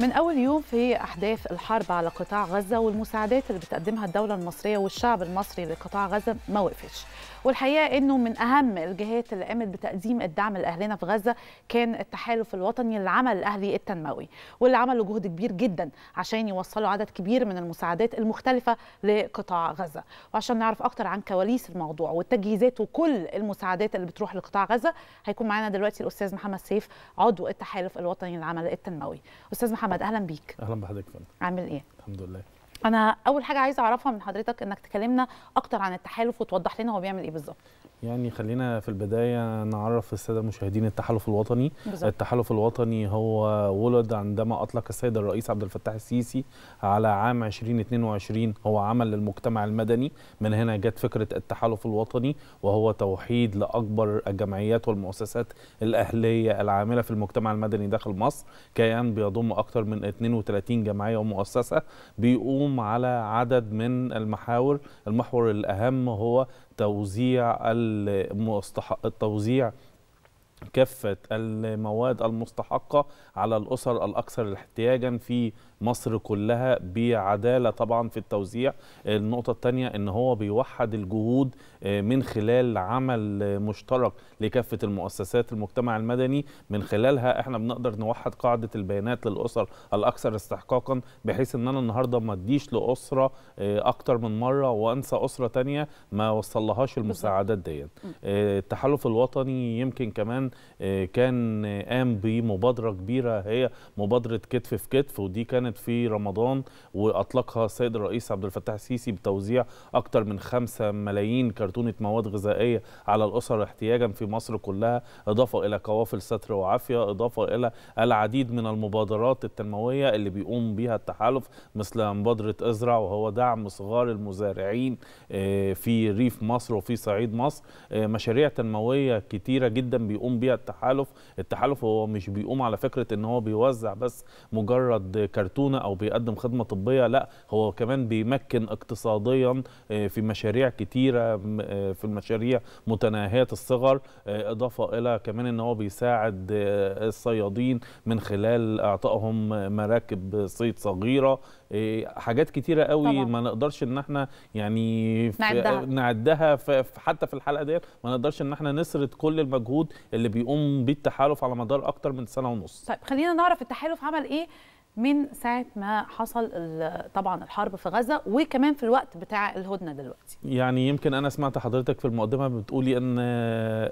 من أول يوم في أحداث الحرب على قطاع غزة والمساعدات اللي بتقدمها الدولة المصرية والشعب المصري لقطاع غزة ما وقفتش والحقيقه انه من اهم الجهات اللي قامت بتقديم الدعم لاهلنا في غزه كان التحالف الوطني للعمل الاهلي التنموي واللي عملوا جهد كبير جدا عشان يوصلوا عدد كبير من المساعدات المختلفه لقطاع غزه وعشان نعرف اكتر عن كواليس الموضوع والتجهيزات وكل المساعدات اللي بتروح لقطاع غزه هيكون معانا دلوقتي الاستاذ محمد سيف عضو التحالف الوطني للعمل التنموي استاذ محمد اهلا بيك اهلا بحضرتك عامل ايه الحمد لله انا اول حاجه عايزه اعرفها من حضرتك انك تكلمنا اكتر عن التحالف وتوضح لنا هو بيعمل ايه بالظبط يعني خلينا في البدايه نعرف الساده المشاهدين التحالف الوطني بالزبط. التحالف الوطني هو ولد عندما اطلق السيد الرئيس عبد الفتاح السيسي على عام 2022 هو عمل للمجتمع المدني من هنا جت فكره التحالف الوطني وهو توحيد لاكبر الجمعيات والمؤسسات الاهليه العامله في المجتمع المدني داخل مصر كيان بيضم اكثر من 32 جمعيه ومؤسسه بيقوم الحكوم على عدد من المحاور المحور الأهم هو توزيع المستحق التوزيع كافة المواد المستحقة على الأسر الأكثر احتياجا في مصر كلها بعدالة طبعا في التوزيع النقطة الثانية أن هو بيوحد الجهود آه، من خلال عمل مشترك لكافة المؤسسات المجتمع المدني من خلالها احنا بنقدر نوحد قاعدة البيانات للأسر الأكثر استحقاقا بحيث أن أنا النهاردة ما أديش لأسرة آه، أكتر من مرة وأنسى أسرة تانية ما وصلهاش المساعدات دي آه، التحالف الوطني يمكن كمان آه، كان قام بمبادره كبيره هي مبادره كتف في كتف ودي كانت في رمضان واطلقها السيد الرئيس عبد الفتاح السيسي بتوزيع اكثر من 5 ملايين كرتونه مواد غذائيه على الاسر احتياجا في مصر كلها اضافه الى قوافل ستر وعافيه اضافه الى العديد من المبادرات التنمويه اللي بيقوم بها التحالف مثل مبادره ازرع وهو دعم صغار المزارعين آه، في ريف مصر وفي صعيد مصر آه، مشاريع تنمويه كتيره جدا بيقوم بيها التحالف التحالف هو مش بيقوم على فكره ان هو بيوزع بس مجرد كرتونه او بيقدم خدمه طبيه لا هو كمان بيمكن اقتصاديا آه، في مشاريع كتيره آه، في المشاريع متناهيه الصغر آه، اضافه الى كمان ان هو بيساعد الصيادين من خلال اعطائهم مراكب صيد صغيره إيه، حاجات كتيره قوي طبعا. ما نقدرش ان احنا يعني في نعدها, نعدها في حتى في الحلقه ديت ما نقدرش ان احنا نسرد كل المجهود اللي بيقوم بيه التحالف على مدار اكتر من سنه ونص طيب خلينا نعرف التحالف عمل ايه من ساعه ما حصل طبعا الحرب في غزه وكمان في الوقت بتاع الهدنه دلوقتي يعني يمكن انا سمعت حضرتك في المقدمه بتقولي ان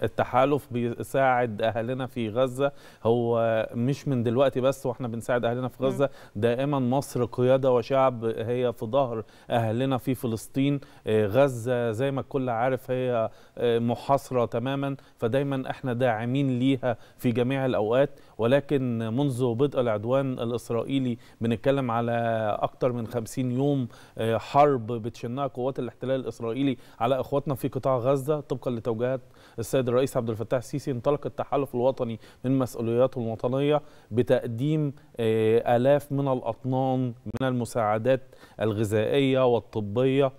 التحالف بيساعد اهلنا في غزه هو مش من دلوقتي بس واحنا بنساعد اهلنا في غزه دائما مصر قياده وشعب هي في ظهر اهلنا في فلسطين آه، غزه زي ما الكل عارف هي آه، محاصره تماما فدايما احنا داعمين ليها في جميع الاوقات ولكن منذ بدء العدوان الإسرائيلي بنتكلم على أكثر من 50 يوم آه، حرب بتشنها قوات الاحتلال الإسرائيلي على إخواتنا في قطاع غزة طبقا لتوجيهات السيد الرئيس عبد الفتاح السيسي انطلق التحالف الوطني من مسؤولياته الوطنية بتقديم آه، آلاف من الأطنان من المساعدات الغذائية والطبية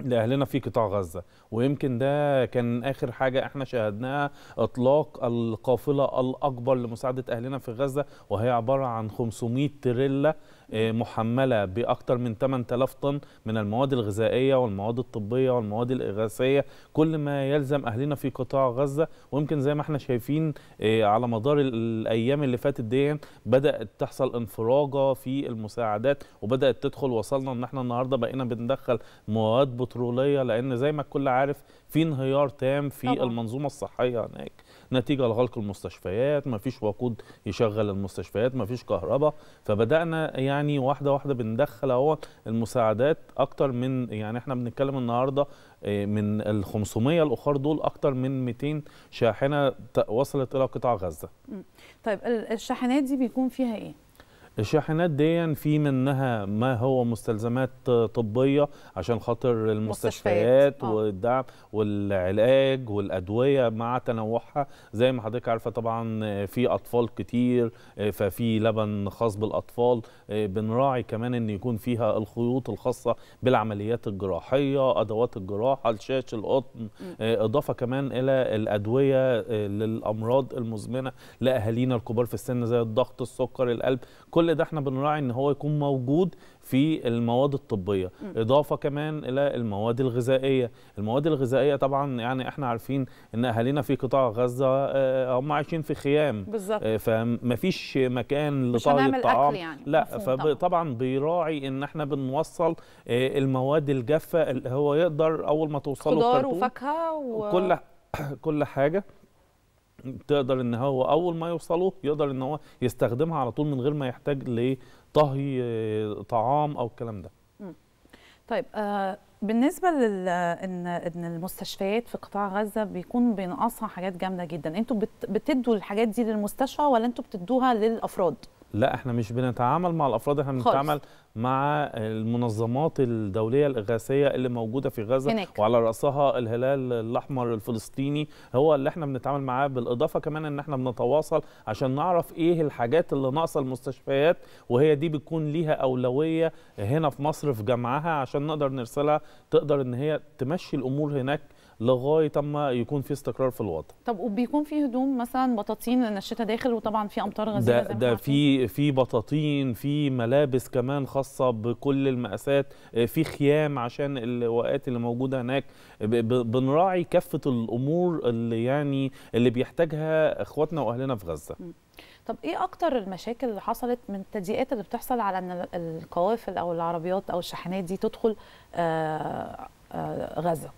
لأهلنا في قطاع غزة ويمكن ده كان آخر حاجة احنا شاهدناها إطلاق القافلة الأكبر لمساعدة أهلنا في غزة وهي عبارة عن 500 تريلا آه، محملة بأكثر من 8000 طن من المواد الغذائية والمواد الطبية والمواد الإغاثية كل ما يلزم أهلنا في قطاع غزة ويمكن زي ما احنا شايفين آه، على مدار الأيام اللي فاتت دي بدأت تحصل انفراجة في المساعدات وبدأت تدخل وصلنا إن احنا النهاردة بقينا بندخل مواد بترولية لأن زي ما الكل عارف في انهيار تام في طبعا. المنظومة الصحية هناك نتيجه لغلق المستشفيات ما فيش وقود يشغل المستشفيات ما فيش كهرباء فبدانا يعني واحده واحده بندخل اهو المساعدات اكتر من يعني احنا بنتكلم النهارده آه، من ال 500 الاخر دول اكتر من 200 شاحنه وصلت الى قطاع غزه. طيب الشاحنات دي بيكون فيها ايه؟ الشاحنات دي في منها ما هو مستلزمات طبيه عشان خاطر المستشفيات آه. والدعم والعلاج والادويه مع تنوعها زي ما حضرتك عارفه طبعا في اطفال كتير ففي لبن خاص بالاطفال بنراعي كمان ان يكون فيها الخيوط الخاصه بالعمليات الجراحيه ادوات الجراحه الشاش القطن اضافه كمان الى الادويه للامراض المزمنه لاهالينا الكبار في السن زي الضغط السكر القلب كل كل ده احنا بنراعي ان هو يكون موجود في المواد الطبيه م. اضافه كمان الى المواد الغذائيه المواد الغذائيه طبعا يعني احنا عارفين ان اهالينا في قطاع غزه آه، آه، هم عايشين في خيام بالظبط آه، فمفيش مكان لطهي الطعام يعني. لا فطبعا بيراعي ان احنا بنوصل المواد الجافه اللي هو يقدر اول ما توصله خضار وفاكهه و... كل كل حاجه تقدر ان هو اول ما يوصله يقدر ان هو يستخدمها على طول من غير ما يحتاج لطهي آه، طعام او الكلام ده طيب آه بالنسبه لل ان ان المستشفيات في قطاع غزه بيكون بينقصها حاجات جامده جدا انتوا بتدوا الحاجات دي للمستشفى ولا انتوا بتدوها للافراد لا احنا مش بنتعامل مع الافراد احنا بنتعامل مع المنظمات الدوليه الاغاثيه اللي موجوده في غزه هناك. وعلى راسها الهلال الاحمر الفلسطيني هو اللي احنا بنتعامل معاه بالاضافه كمان ان احنا بنتواصل عشان نعرف ايه الحاجات اللي ناقصه المستشفيات وهي دي بتكون ليها اولويه هنا في مصر في جمعها عشان نقدر نرسلها تقدر ان هي تمشي الامور هناك لغايه اما يكون في استقرار في الوضع طب وبيكون في هدوم مثلا بطاطين لان الشتاء داخل وطبعا في امطار غزيره ده, ده في في بطاطين في ملابس كمان خاصه بكل المقاسات آه، في خيام عشان الوقات اللي موجوده هناك بنراعي كافه الامور اللي يعني اللي بيحتاجها اخواتنا واهلنا في غزه م. طب ايه اكتر المشاكل اللي حصلت من التضييقات اللي بتحصل على ان القوافل او العربيات او الشاحنات دي تدخل آآ آه، آآ آه، غزه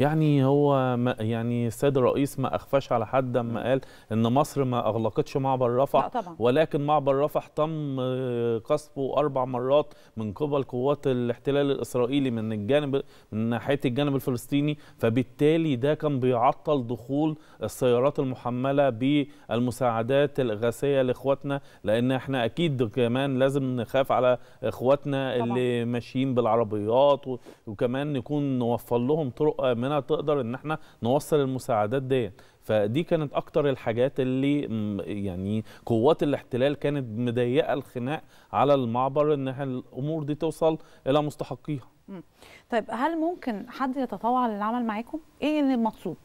يعني هو ما يعني السيد الرئيس ما اخفاش على حد اما قال ان مصر ما اغلقتش معبر رفح طبعا. ولكن معبر رفح تم قصفه آه، اربع مرات من قبل قوات الاحتلال الاسرائيلي من الجانب من ناحيه الجانب الفلسطيني فبالتالي ده كان بيعطل دخول السيارات المحمله بالمساعدات الاغاثيه لاخواتنا لان احنا اكيد كمان لازم نخاف على اخواتنا طبعا. اللي ماشيين بالعربيات وكمان نكون نوفر لهم طرق امان منها تقدر ان احنا نوصل المساعدات دي فدي كانت اكتر الحاجات اللي يعني قوات الاحتلال كانت مضيقه الخناق على المعبر ان الامور دي توصل الى مستحقيها طيب هل ممكن حد يتطوع للعمل معاكم ايه المطلوب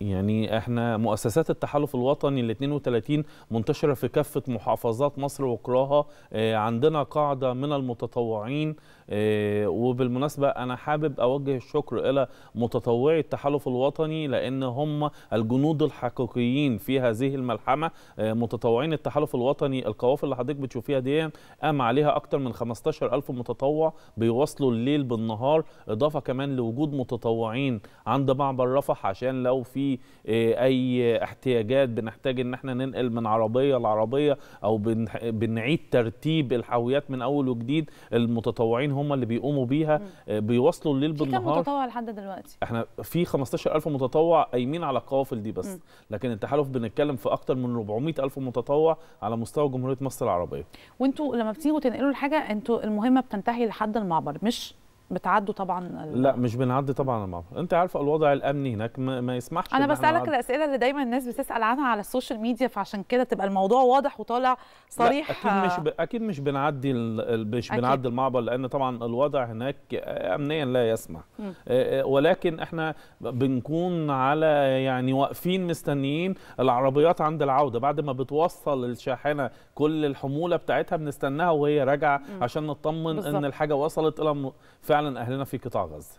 يعني احنا مؤسسات التحالف الوطني ال 32 منتشره في كافه محافظات مصر وقراها اه عندنا قاعده من المتطوعين اه وبالمناسبه انا حابب اوجه الشكر الى متطوعي التحالف الوطني لان هم الجنود الحقيقيين في هذه الملحمه اه متطوعين التحالف الوطني القوافل اللي حضرتك بتشوفيها دي قام عليها اكثر من 15000 متطوع بيواصلوا الليل بالنهار اضافه كمان لوجود متطوعين عند معبر رفح عشان لو في آه، اي احتياجات بنحتاج ان احنا ننقل من عربيه لعربيه او بنعيد ترتيب الحاويات من اول وجديد المتطوعين هم اللي بيقوموا بيها آه، بيوصلوا الليل بالنهار كم متطوع لحد دلوقتي احنا في 15000 متطوع قايمين على القوافل دي بس لكن التحالف بنتكلم في اكتر من 400000 متطوع على مستوى جمهوريه مصر العربيه وانتوا لما بتيجوا تنقلوا الحاجه انتوا المهمه بتنتهي لحد المعبر مش بتعدوا طبعا لا مش بنعدي طبعا المعبر انت عارفه الوضع الامني هناك ما, ما يسمحش انا بسالك الاسئله اللي دايما الناس بتسال عنها على السوشيال ميديا فعشان كده تبقى الموضوع واضح وطالع صريح اكيد مش آه. ب... اكيد مش بنعدي ال... مش أكيد. بنعدي المعبر لان طبعا الوضع هناك امنيا لا يسمح م. آه، آه، ولكن احنا بنكون على يعني واقفين مستنيين العربيات عند العوده بعد ما بتوصل الشاحنه كل الحموله بتاعتها بنستناها وهي راجعه عشان نطمن ان الحاجه وصلت الى م... فعلا اهلنا في قطاع غزه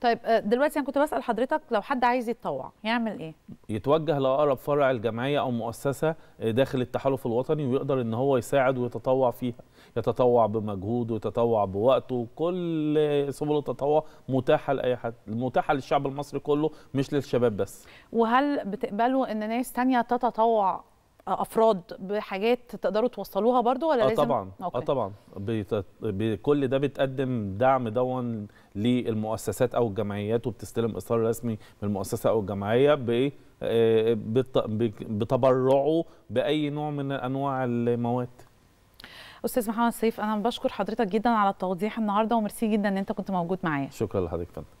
طيب آه، دلوقتي انا كنت بسال حضرتك لو حد عايز يتطوع يعمل ايه يتوجه لاقرب فرع الجمعيه او مؤسسه آه، داخل التحالف الوطني ويقدر ان هو يساعد ويتطوع فيها يتطوع بمجهوده ويتطوع بوقته كل سبل التطوع متاحه لاي حد متاحه للشعب المصري كله مش للشباب بس وهل بتقبلوا ان ناس تانية تتطوع افراد بحاجات تقدروا توصلوها برضو ولا آه، لازم؟ آه طبعا أوكي. اه طبعا كل بكل ده بتقدم دعم دون للمؤسسات او الجمعيات وبتستلم اصرار رسمي من المؤسسه او الجمعيه ب آه، بتبرعه باي نوع من انواع المواد استاذ محمد سيف انا بشكر حضرتك جدا على التوضيح النهارده وميرسي جدا ان انت كنت موجود معايا شكرا لحضرتك فندم